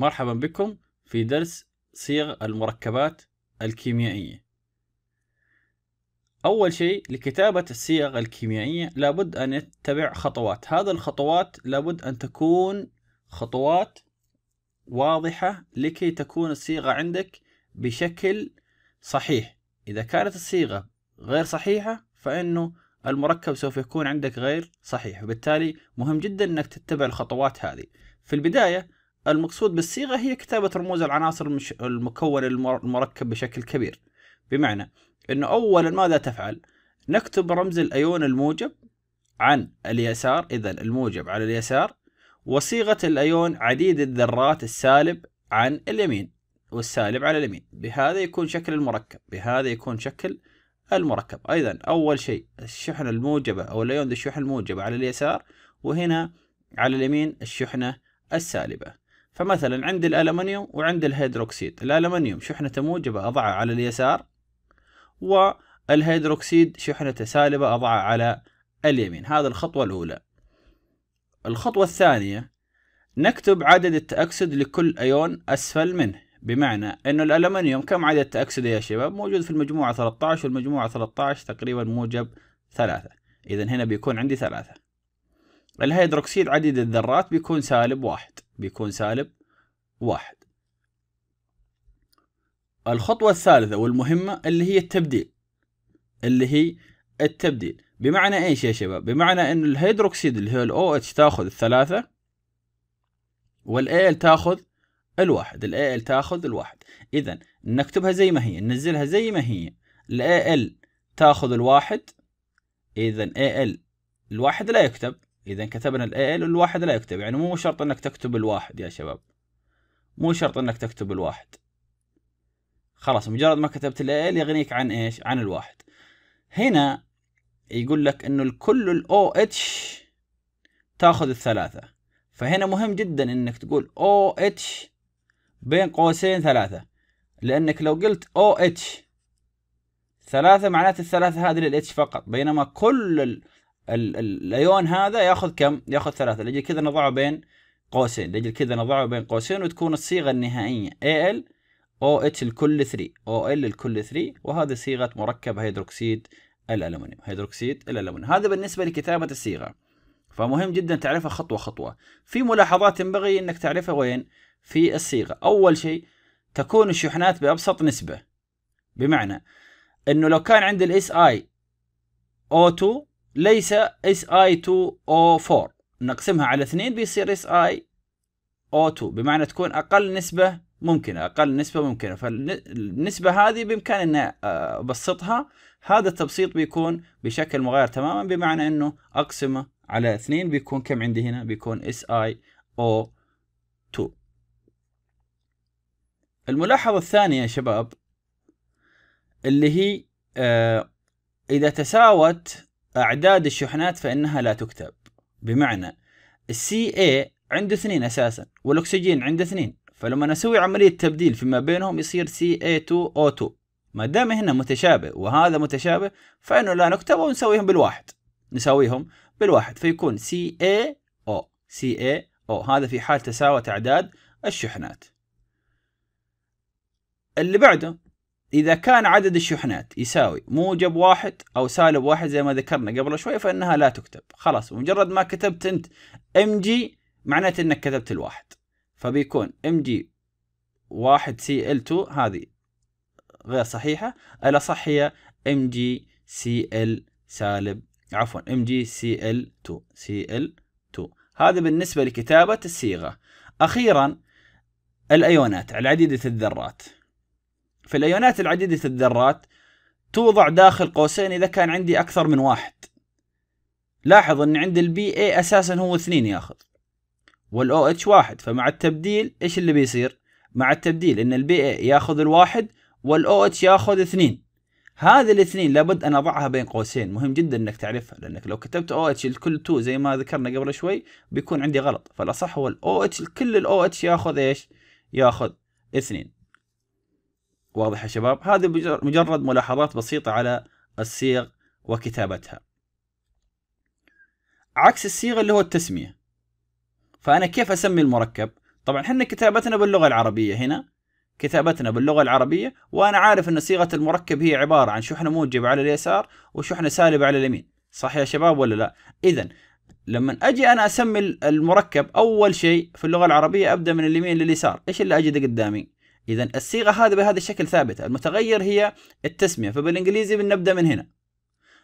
مرحبا بكم في درس صيغ المركبات الكيميائية أول شيء لكتابة الصيغ الكيميائية لابد أن نتبع خطوات هذه الخطوات لابد أن تكون خطوات واضحة لكي تكون الصيغة عندك بشكل صحيح إذا كانت الصيغة غير صحيحة فإنه المركب سوف يكون عندك غير صحيح وبالتالي مهم جدا أنك تتبع الخطوات هذه في البداية المقصود بالصيغة هي كتابة رموز العناصر المش... المكون المركب بشكل كبير بمعنى أنه أولا ماذا تفعل؟ نكتب رمز الأيون الموجب عن اليسار إذا الموجب على اليسار وصيغة الأيون عديد الذرات السالب عن اليمين والسالب على اليمين بهذا يكون شكل المركب بهذا يكون شكل المركب أيضا أول شيء الشحنة الموجبة أو الأيون ذي الشحنة الموجبة على اليسار وهنا على اليمين الشحنة السالبة فمثلا عندي الالمنيوم وعندي الهيدروكسيد الالمنيوم شحنته موجبة اضعها على اليسار والهيدروكسيد شحنته سالبة اضعها على اليمين هذا الخطوة الاولى الخطوة الثانية نكتب عدد التأكسد لكل أيون أسفل منه بمعنى أنه الألمنيوم كم عدد التأكسد يا شباب موجود في المجموعة 13 والمجموعة 13 تقريبا موجب ثلاثة إذا هنا بيكون عندي ثلاثة الهيدروكسيد عديد الذرات بيكون سالب واحد بيكون سالب واحد الخطوة الثالثة والمهمة اللي هي التبديل اللي هي التبديل بمعنى ايش يا شباب بمعنى ان الهيدروكسيد اللي هو الاو اتش تاخذ الثلاثة والال تاخذ الواحد الال تاخذ الواحد اذا نكتبها زي ما هي ننزلها زي ما هي الال تاخذ الواحد اذا ال الواحد لا يكتب اذا كتبنا ال AL الواحد لا يكتب يعني مو شرط انك تكتب الواحد يا شباب مو شرط انك تكتب الواحد خلاص مجرد ما كتبت ال AL يغنيك عن ايش عن الواحد هنا يقول لك انه الكل الـ اتش تاخذ الثلاثة فهنا مهم جدا انك تقول او اتش بين قوسين ثلاثة لانك لو قلت او اتش ثلاثة معناته الثلاثة هذه للاتش فقط بينما كل الايون هذا ياخذ كم؟ ياخذ ثلاثه لاجل كذا نضعه بين قوسين لاجل كذا نضعه بين قوسين وتكون الصيغه النهائيه AL او اتش الكل 3 او ال الكل 3 وهذه صيغه مركب هيدروكسيد الالومنيوم هيدروكسيد الالومنيوم هذا بالنسبه لكتابه الصيغه فمهم جدا تعرفها خطوه خطوه في ملاحظات ينبغي انك تعرفها وين في الصيغه اول شيء تكون الشحنات بابسط نسبه بمعنى انه لو كان عند الاس اي او 2 ليس Si2O4 نقسمها على 2 بيصير SiO2 بمعنى تكون أقل نسبة ممكنة أقل نسبة ممكنة فالنسبة هذه بإمكاني أن آه، أبسطها هذا التبسيط بيكون بشكل مغاير تماما بمعنى أنه أقسمه على 2 بيكون كم عندي هنا بيكون SiO2 الملاحظة الثانية يا شباب اللي هي آه إذا تساوت أعداد الشحنات فإنها لا تكتب بمعنى السي اي عنده اثنين أساسا والأكسجين عنده اثنين فلما نسوي عملية تبديل فيما بينهم يصير سي اي 2 او 2 ما دام هنا متشابه وهذا متشابه فإنه لا نكتب ونسويهم بالواحد نساويهم بالواحد فيكون سي اي او سي اي او هذا في حال تساوت أعداد الشحنات اللي بعده إذا كان عدد الشحنات يساوي موجب واحد أو سالب واحد زي ما ذكرنا قبل شوي فإنها لا تكتب خلاص مجرد ما كتبت أنت ام جي معناته أنك كتبت الواحد فبيكون ام جي واحد سي ال 2 هذه غير صحيحة الأصح هي ام جي سي ال سالب عفوا ام جي سي ال 2 سي ال 2 هذا بالنسبة لكتابة الصيغة أخيرا الأيونات على عديدة الذرات في الأيونات العديدة الذرات توضع داخل قوسين إذا كان عندي أكثر من واحد لاحظ أن عند البي اي أساسا هو اثنين ياخذ والأو اتش واحد فمع التبديل إيش اللي بيصير مع التبديل أن البي اي ياخذ الواحد والأو اتش ياخذ اثنين هذه الاثنين لابد أن أضعها بين قوسين مهم جدا أنك تعرفها لأنك لو كتبت أو اتش الكل تو زي ما ذكرنا قبل شوي بيكون عندي غلط فالأصح هو الأو اتش كل الأو اتش ياخذ إيش ياخذ اثنين واضح يا شباب هذه مجرد ملاحظات بسيطة على الصيغ وكتابتها عكس الصيغة اللي هو التسمية فأنا كيف أسمي المركب طبعا حنا كتابتنا باللغة العربية هنا كتابتنا باللغة العربية وأنا عارف أن صيغة المركب هي عبارة عن شحنة موجبة على اليسار وشحنة سالبة على اليمين صح يا شباب ولا لا إذا لما أجي أنا أسمي المركب أول شيء في اللغة العربية أبدأ من اليمين لليسار إيش اللي أجد قدامي إذا الصيغة هذه بهذا الشكل ثابتة المتغير هي التسمية فبالإنجليزي بنبدأ من هنا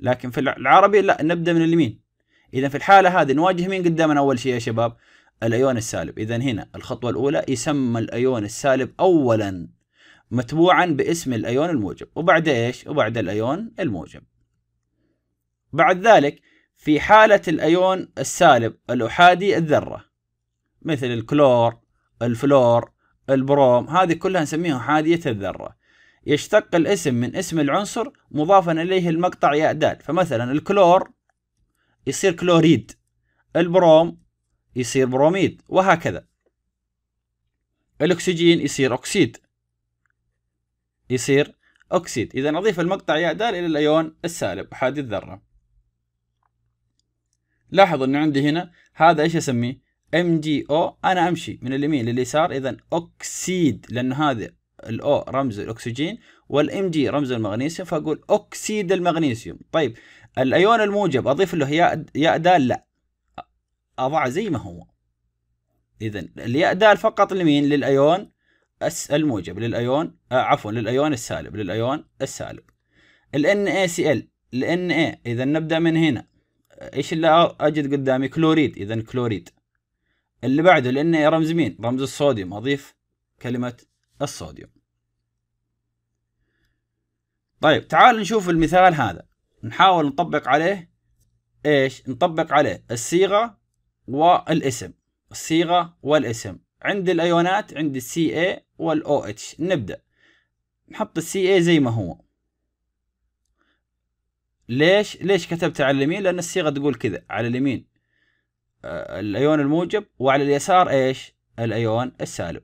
لكن في العربي لا نبدأ من اليمين إذا في الحالة هذه نواجه مين قدامنا أول شيء يا شباب الأيون السالب إذا هنا الخطوة الأولى يسمى الأيون السالب أولا متبوعا باسم الأيون الموجب وبعد إيش وبعد الأيون الموجب بعد ذلك في حالة الأيون السالب الأحادي الذرة مثل الكلور الفلور البروم هذه كلها نسميها حادية الذرة يشتق الاسم من اسم العنصر مضافا إليه المقطع ياء دال فمثلا الكلور يصير كلوريد البروم يصير بروميد وهكذا الأكسجين يصير أكسيد يصير أكسيد إذا نضيف المقطع ياء دال إلى الأيون السالب حادي الذرة لاحظ أنه عندي هنا هذا إيش أسميه ام جي او انا امشي من اليمين لليسار اذا اوكسيد لان هذا الاو رمز الاكسجين والام جي رمز المغنيسيوم فاقول اوكسيد المغنيسيوم طيب الايون الموجب اضيف له ياء ياء دال لا اضعه زي ما هو اذا الياء دال فقط لمين للايون الموجب للايون آه عفوا للايون السالب للايون السالب الان اي سي ال الان اي اذا نبدا من هنا ايش اللي اجد قدامي كلوريد اذا كلوريد اللي بعده لأنه رمز مين؟ رمز الصوديوم أضيف كلمة الصوديوم طيب تعال نشوف المثال هذا نحاول نطبق عليه ايش نطبق عليه الصيغة والاسم الصيغة والاسم عند الايونات عند السي اي والاو اتش نبدأ نحط السي اي زي ما هو ليش ليش كتبت على اليمين لان الصيغة تقول كذا على اليمين الايون الموجب وعلى اليسار ايش الايون السالب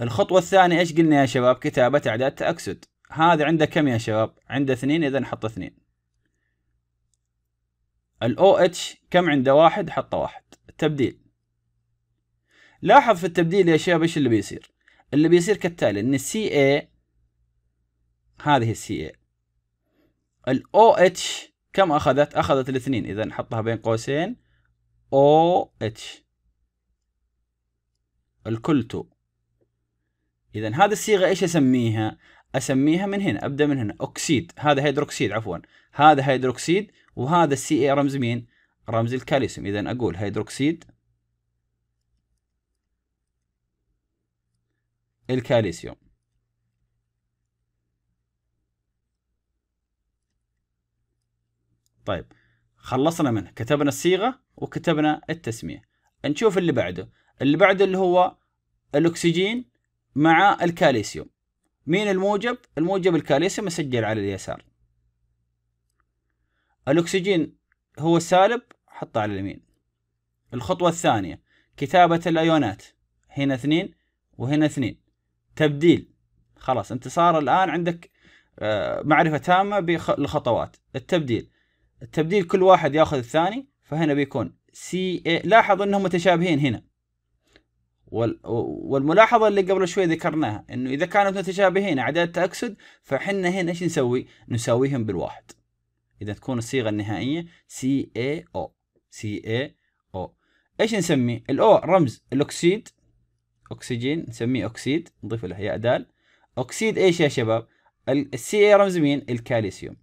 الخطوة الثانية ايش قلنا يا شباب كتابة اعداد تأكسد هذا عنده كم يا شباب عنده اثنين اذا حط اثنين الاو اتش كم عنده واحد حط واحد تبديل لاحظ في التبديل يا شباب ايش اللي بيصير اللي بيصير كالتالي ان السي اي هذه السي اي الاو اتش كم اخذت اخذت الاثنين اذا نحطها بين قوسين او اتش الكلتو اذا هذه الصيغه ايش اسميها؟ اسميها من هنا ابدا من هنا اوكسيد هذا هيدروكسيد عفوا هذا هيدروكسيد وهذا السي اي رمز مين؟ رمز الكالسيوم اذا اقول هيدروكسيد الكالسيوم طيب خلصنا منه كتبنا الصيغه وكتبنا التسميه نشوف اللي بعده اللي بعده اللي هو الاكسجين مع الكاليسيوم مين الموجب الموجب الكاليسيوم مسجل على اليسار الاكسجين هو سالب حطه على اليمين الخطوه الثانيه كتابه الايونات هنا اثنين وهنا اثنين تبديل خلاص انت صار الان عندك آه، معرفه تامه بالخطوات التبديل التبديل كل واحد ياخذ الثاني فهنا بيكون سي اي لاحظ انهم متشابهين هنا والملاحظة اللي قبل شوي ذكرناها انه اذا كانوا متشابهين اعداد تأكسد فحنا هنا ايش نسوي؟ نساويهم بالواحد. اذا تكون الصيغة النهائية سي اي او سي اي او ايش نسمي؟ الاو رمز الاكسيد اكسجين نسميه اكسيد نضيف له ياء دال اكسيد ايش يا شباب؟ السي اي رمز مين؟ الكالسيوم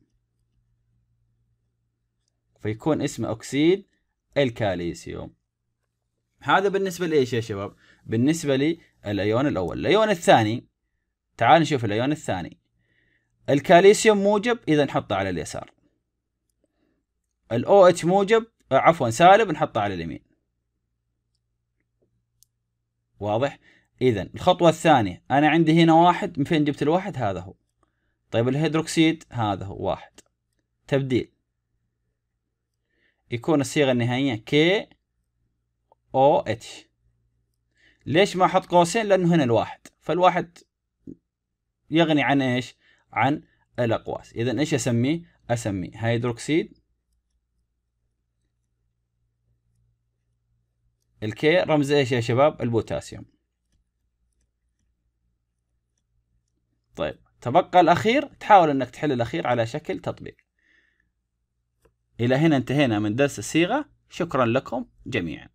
فيكون اسمه أكسيد الكاليسيوم هذا بالنسبة لإيش يا شباب؟ بالنسبة للأيون الأول الأيون الثاني تعال نشوف الأيون الثاني الكاليسيوم موجب إذا نحطه على اليسار الاو OH موجب آه، عفوا سالب نحطه على اليمين واضح؟ إذا الخطوة الثانية أنا عندي هنا واحد من فين جبت الواحد هذا هو طيب الهيدروكسيد هذا هو واحد تبديل يكون الصيغة النهائية كي او اتش ليش ما احط قوسين لانه هنا الواحد فالواحد يغني عن ايش عن الاقواس اذا ايش اسميه اسميه هيدروكسيد الكي رمز ايش يا شباب البوتاسيوم طيب تبقى الاخير تحاول انك تحل الاخير على شكل تطبيق إلى هنا انتهينا من درس الصيغة شكرا لكم جميعا